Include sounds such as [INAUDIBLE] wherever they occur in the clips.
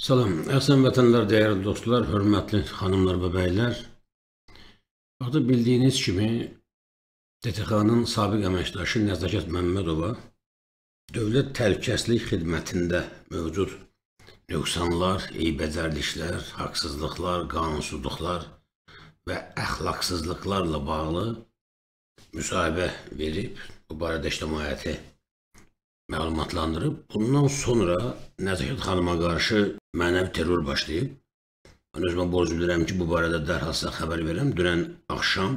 Salam, əsən vətəndar, dəyərli dostlar, hörmətli xanımlar və bəylər. Artıq bildiyiniz kimi, DTX-nın sabiq əməkdaşı Nəzakət Məmmədova Dövlət Təhlükəslik Xidmətində mövcud nöqsanlar, eybəcərliklər, haqsızlıqlar, qanunsuzluqlar və əxlaqsızlıqlarla bağlı müsahibə verib, bu barədə ictimaiyyəti məlumatlandırıb. Bundan sonra Nəzakət xanıma qarşı mənəvi terror başlayıb. Mən özümə borc bilirəm ki, bu barədə dərhal sizə xəbər verəm. Dünən axşam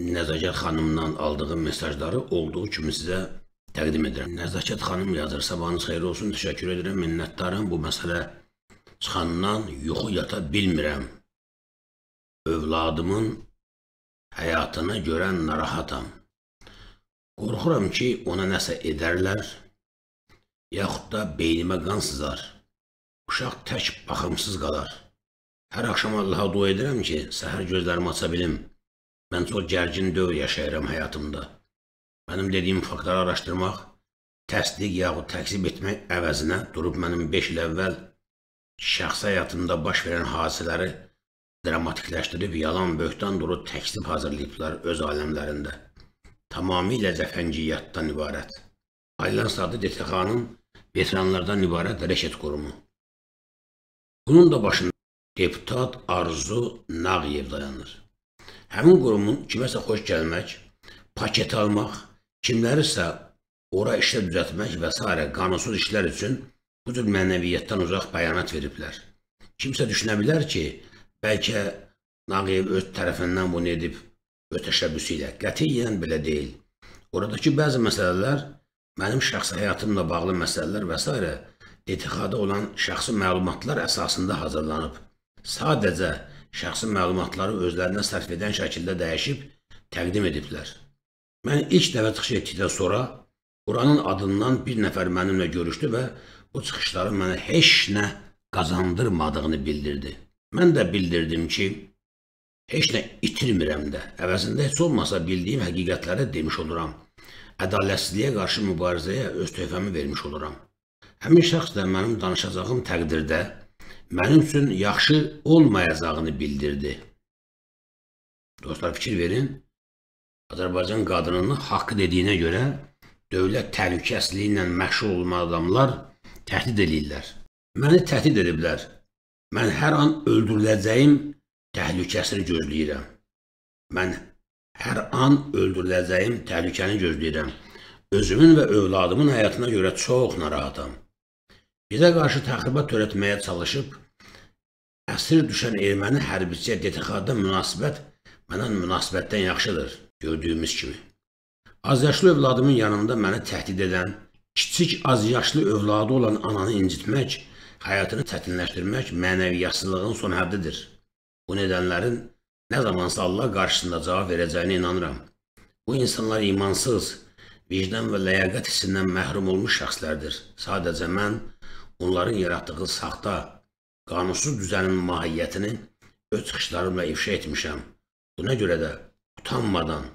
Nəzakət xanımdan aldığım mesajları olduğu kimi sizə təqdim edirəm. Nəzakət xanım yazır, sabahınız xeyir olsun, təşəkkür edirəm, minnətdarım. Bu məsələ çıxandan yuxu yata bilmirəm. Övladımın həyatını görən narahatam. Qorxuram ki, ona nəsə edərlər, yaxud da beynimə qan sızar.'' Uşaq tək baxımsız qalar. Hər axşam Allaha dua edirəm ki, səhər gözlərimi aça bilim. Mən çox gərgin dövr yaşayıram həyatımda. Mənim dediyim faktları araşdırmaq, təsdiq yaxud təksib etmək əvəzinə durub mənim 5 il əvvəl şəxs həyatımda baş verən hadisələri dramatikləşdirib yalan böhtan durub təksib hazırlayıblar öz aləmlərində. Tamamilə cəfəngiyyatdan ibarət. Aylan Sadı DTX-nın veteranlardan ibarət reşet qurumu. Bunun da başında deputat Arzu Nağyev dayanır. Həmin qurumun kiməsə xoş gəlmək, paket almaq, kimlərisə ora işlə düzətmək və s. qanunsuz işlər üçün bu cür mənəviyyətdən uzaq bəyanat veriblər. Kimsə düşünə bilər ki, bəlkə Nağyev öz tərəfindən bunu edib, öz təşəbbüsü ilə. Qətiyyən belə deyil. Oradakı bəzi məsələlər mənim şəxsi həyatımla bağlı məsələlər və s etiqadı olan şəxsi məlumatlar əsasında hazırlanıb. Sadəcə şəxsi məlumatları özlərinə sərf edən şəkildə dəyişib təqdim ediblər. Mən ilk dəfə çıxış etdikdə sonra buranın adından bir nəfər mənimlə görüşdü və bu çıxışların mənə heç nə qazandırmadığını bildirdi. Mən də bildirdim ki, heç nə itirmirəm də. Əvəzində heç olmasa bildiyim həqiqətləri demiş oluram. Ədalətsizliyə qarşı mübarizəyə öz töhfəmi vermiş oluram.'' həmin şəxs də mənim danışacağım təqdirdə mənim üçün yaxşı olmayacağını bildirdi. Dostlar, fikir verin. Azərbaycan qadınının haqqı dediyinə görə dövlət təhlükəsizliyi ilə məşğul olan adamlar təhdid eləyirlər. Məni təhdid ediblər. Mən hər an öldürüləcəyim təhlükəsini gözləyirəm. Mən hər an öldürüləcəyim təhlükəni gözləyirəm. Özümün və övladımın həyatına görə çox narahatam. Bizə qarşı təxribat törətməyə çalışıb, əsir düşən erməni hərbisiyə DTX-da münasibət mənə münasibətdən yaxşıdır, gördüyümüz kimi. Azyaşlı övladımın yanında məni təhdid edən, kiçik azyaşlı övladı olan ananı incitmək, həyatını çətinləşdirmək mənəviyyatsızlığın son həddidir. Bu nedənlərin nə zamansa Allah qarşısında cavab verəcəyinə inanıram. Bu insanlar imansız, vicdan və ləyaqət hissindən məhrum olmuş şəxslərdir. Sadəcə mən onların yaratdığı saxta, qanunsuz düzənin mahiyyətini öz çıxışlarımla ifşa etmişəm. Buna görə də utanmadan,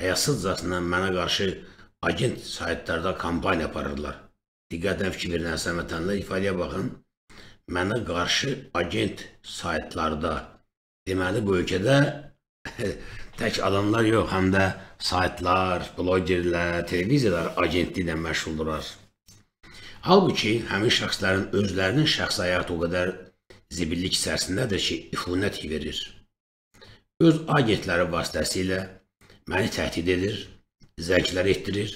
həyasızcasına mənə qarşı agent saytlarda kampaniya aparırlar. Diqqətlə fikir verin əsən vətənlər ifadəyə baxın. Mənə qarşı agent saytlarda, deməli bu ölkədə [LAUGHS] tək adamlar yox, həm də saytlar, blogerlər, televizyalar agentliklə məşğuldurlar. Halbuki həmin şəxslərin özlərinin şəxsi həyatı o qədər zibillik içərisindədir ki, ifunət verir. Öz agentləri vasitəsilə məni təhdid edir, zənglər etdirir,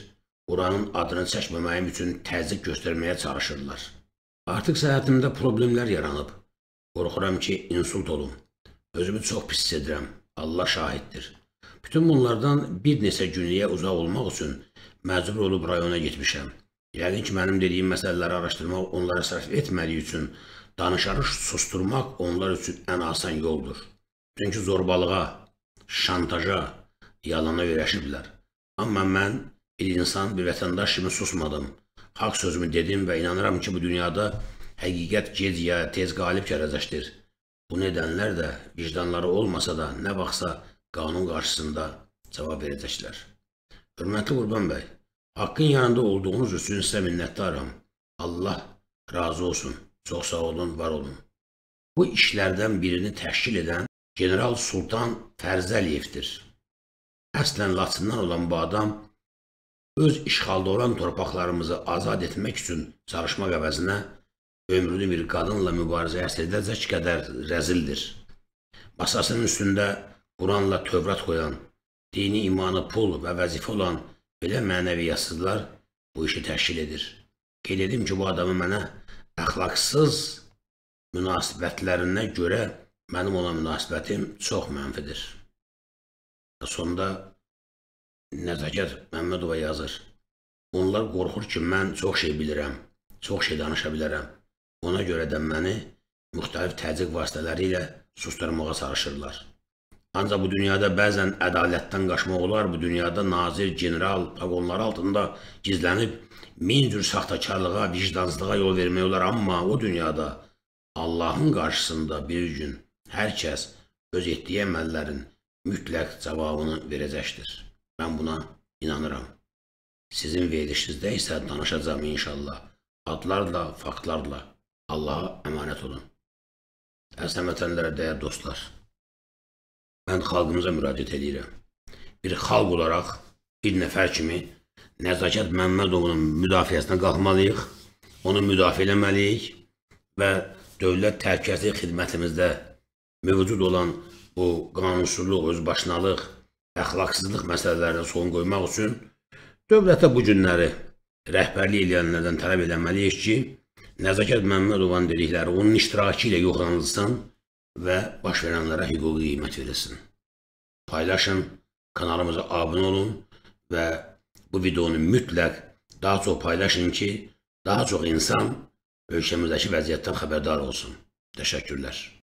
oranın adını çəkməməyim üçün təzik göstərməyə çalışırlar. Artıq səhətimdə problemlər yaranıb. Qorxuram ki, insult olum. Özümü çox pis edirəm. Allah şahiddir. Bütün bunlardan bir neçə günlüyə uzaq olmaq üçün məcbur olub rayona getmişəm. Yəqin ki, mənim dediyim məsələləri araşdırmaq, onlara sərf etmədiyi üçün danışarı susturmaq onlar üçün ən asan yoldur. Çünki zorbalığa, şantaja, yalana öyrəşiblər. Amma mən bir insan, bir vətəndaş kimi susmadım. Haqq sözümü dedim və inanıram ki, bu dünyada həqiqət gec ya tez qalib gələcəkdir. Bu nedənlər də vicdanları olmasa da nə vaxtsa qanun qarşısında cavab verəcəklər. Hörmətli Qurban bəy, Haqqın yanında olduğunuz üçün sizə minnətdaram. Allah razı olsun. Çox sağ olun, var olun. Bu işlərdən birini təşkil edən General Sultan Fərzəliyevdir. Əslən Laçından olan bu adam öz işğalda olan torpaqlarımızı azad etmək üçün çalışmaq əvəzinə ömrünü bir qadınla mübarizə əsr edəcək qədər rəzildir. Masasının üstündə Quranla Tövrat qoyan, dini imanı pul və vəzifə olan Belə mənəviyyatsızlar bu işi təşkil edir. Qeyd edim ki, bu adamı mənə əxlaqsız münasibətlərinə görə mənim ona münasibətim çox mənfidir. Sonda Nəzakət Məmmədova yazır. Onlar qorxur ki, mən çox şey bilirəm, çox şey danışa bilərəm. Ona görə də məni müxtəlif təzyiq vasitələri ilə susturmağa çalışırlar. Ancaq bu dünyada bəzən ədalətdən qaçmaq olar, bu dünyada nazir, general, paqonlar altında gizlənib min cür saxtakarlığa, vicdansızlığa yol vermək olar. Amma o dünyada Allahın qarşısında bir gün hər kəs öz etdiyi əməllərin mütləq cavabını verəcəkdir. Mən buna inanıram. Sizin verilişinizdə isə danışacağım inşallah. Adlarla, faktlarla Allaha əmanət olun. Əsəmətənlərə dəyər dostlar. Mən xalqımıza müraciət edirəm. Bir xalq olaraq, bir nəfər kimi Nəzakət Məmmədovun müdafiəsinə qalxmalıyıq, onu müdafiə eləməliyik və dövlət təhlükəsizlik xidmətimizdə mövcud olan bu qanunsuzluq, özbaşınalıq, əxlaqsızlıq məsələlərinə son qoymaq üçün dövlətə bu günləri rəhbərlik eləyənlərdən tələb eləməliyik ki, Nəzakət Məmmədovun dedikləri onun iştirakı ilə yoxlanılsın və baş verənlərə hüquqi qiymət verilsin. Paylaşın, kanalımıza abunə olun və bu videonu mütləq daha çox paylaşın ki, daha çox insan ölkəmizdəki vəziyyətdən xəbərdar olsun. Təşəkkürlər.